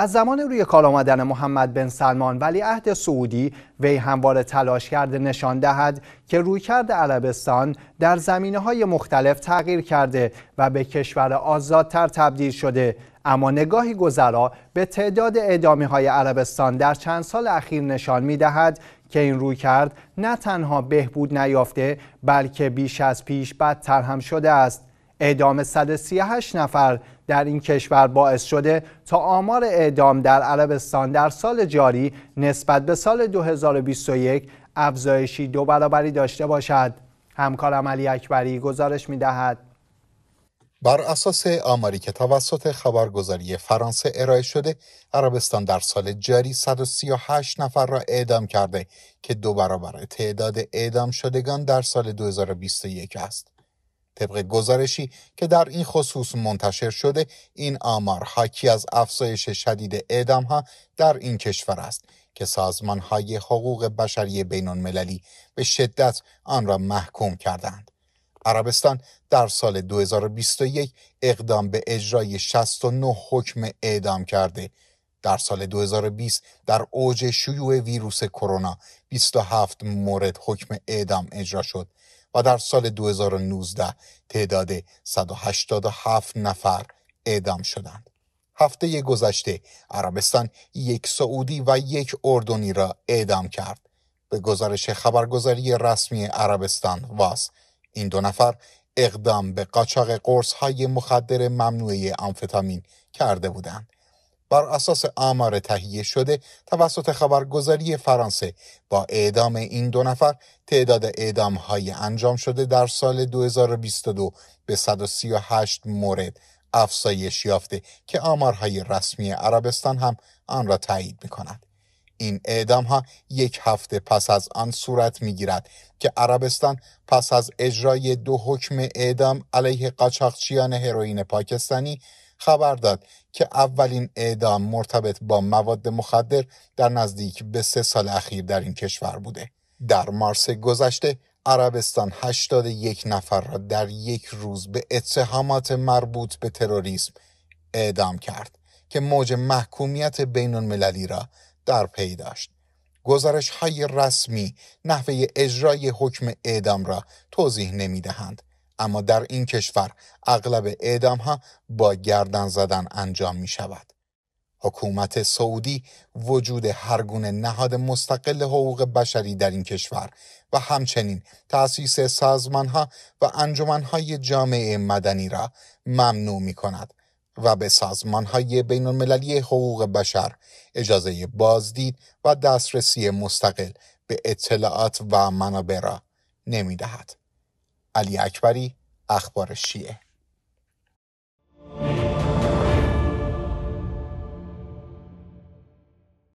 از زمان روی کار آمدن محمد بن سلمان ولیعهد سعودی وی همواره تلاش کرده نشان دهد که رویکرد عربستان در زمینه های مختلف تغییر کرده و به کشور آزادتر تبدیل شده اما نگاهی گذرا به تعداد اعدامی های عربستان در چند سال اخیر نشان می دهد که این روی کرد نه تنها بهبود نیافته بلکه بیش از پیش بدتر هم شده است اعدام 138 نفر در این کشور باعث شده تا آمار اعدام در عربستان در سال جاری نسبت به سال 2021 افزایشی دو برابری داشته باشد. همکارم علی اکبری گزارش می دهد. بر اساس آماری که توسط خبرگزاری فرانسه ارائه شده عربستان در سال جاری 138 نفر را اعدام کرده که دو برابر تعداد اعدام شدگان در سال 2021 است طبق گزارشی که در این خصوص منتشر شده این آمار حاکی از افزایش شدید اعدام ها در این کشور است که سازمان های حقوق بشری بین المللی به شدت آن را محکوم کردند. عربستان در سال 2021 اقدام به اجرای 69 حکم اعدام کرده در سال 2020 در اوج شیوع ویروس کرونا 27 مورد حکم اعدام اجرا شد در سال 2019 تعداد 187 نفر اعدام شدند. هفته گذشته عربستان یک سعودی و یک اردنی را اعدام کرد. به گزارش خبرگزاری رسمی عربستان واس این دو نفر اقدام به قاچاق قرص های مخدر ممنوعه آمفتامین کرده بودند. بر اساس آمار تهیه شده توسط خبرگزاری فرانسه با اعدام این دو نفر تعداد اعدام های انجام شده در سال 2022 به 138 مورد افزایش یافته که آمارهای رسمی عربستان هم آن را تایید می کند. این اعدام ها یک هفته پس از آن صورت می گیرد که عربستان پس از اجرای دو حکم اعدام علیه قاچاقچیان هروئین پاکستانی خبر داد که اولین اعدام مرتبط با مواد مخدر در نزدیک به سه سال اخیر در این کشور بوده. در مارس گذشته عربستان 81 نفر را در یک روز به اتهامات مربوط به تروریسم اعدام کرد که موج محکومیت بین المللی را در پی داشت. گزارش های رسمی نحوه اجرای حکم اعدام را توضیح نمی دهند. اما در این کشور اغلب اعدام ها با گردن زدن انجام می شود. حکومت سعودی وجود هرگونه نهاد مستقل حقوق بشری در این کشور و همچنین تأسیس سازمانها و های جامعه مدنی را ممنوع می کند و به سازمان های بین المللی حقوق بشر اجازه بازدید و دسترسی مستقل به اطلاعات و منابع را نمی دهد. علی اکبری اخبار شیعه